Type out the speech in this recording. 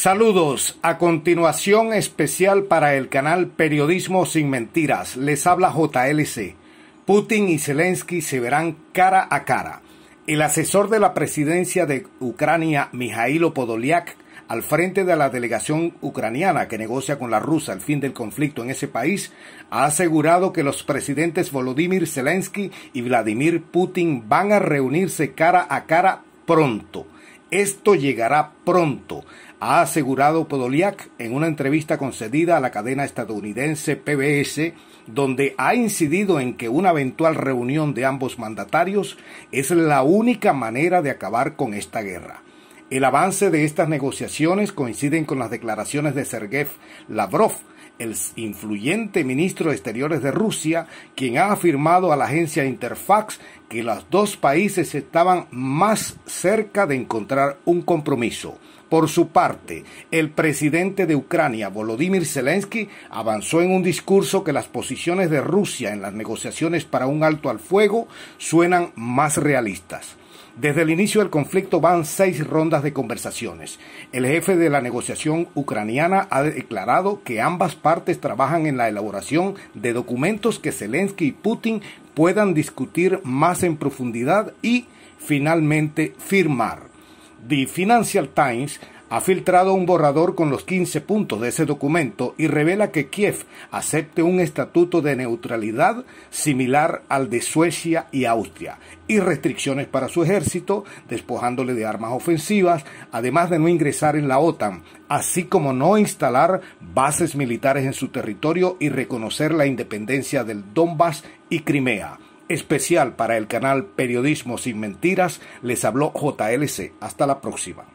Saludos, a continuación especial para el canal Periodismo sin Mentiras. Les habla JLC. Putin y Zelensky se verán cara a cara. El asesor de la presidencia de Ucrania, Mijailo Podoliak, al frente de la delegación ucraniana que negocia con la rusa el fin del conflicto en ese país, ha asegurado que los presidentes Volodymyr Zelensky y Vladimir Putin van a reunirse cara a cara pronto. Esto llegará pronto, ha asegurado Podoliak en una entrevista concedida a la cadena estadounidense PBS, donde ha incidido en que una eventual reunión de ambos mandatarios es la única manera de acabar con esta guerra. El avance de estas negociaciones coinciden con las declaraciones de Sergei Lavrov, el influyente ministro de Exteriores de Rusia, quien ha afirmado a la agencia Interfax que los dos países estaban más cerca de encontrar un compromiso. Por su parte, el presidente de Ucrania, Volodymyr Zelensky, avanzó en un discurso que las posiciones de Rusia en las negociaciones para un alto al fuego suenan más realistas. Desde el inicio del conflicto van seis rondas de conversaciones. El jefe de la negociación ucraniana ha declarado que ambas partes trabajan en la elaboración de documentos que Zelensky y Putin puedan discutir más en profundidad y finalmente firmar. The Financial Times ha filtrado un borrador con los 15 puntos de ese documento y revela que Kiev acepte un estatuto de neutralidad similar al de Suecia y Austria y restricciones para su ejército, despojándole de armas ofensivas, además de no ingresar en la OTAN, así como no instalar bases militares en su territorio y reconocer la independencia del Donbass y Crimea. Especial para el canal Periodismo sin Mentiras, les habló JLC. Hasta la próxima.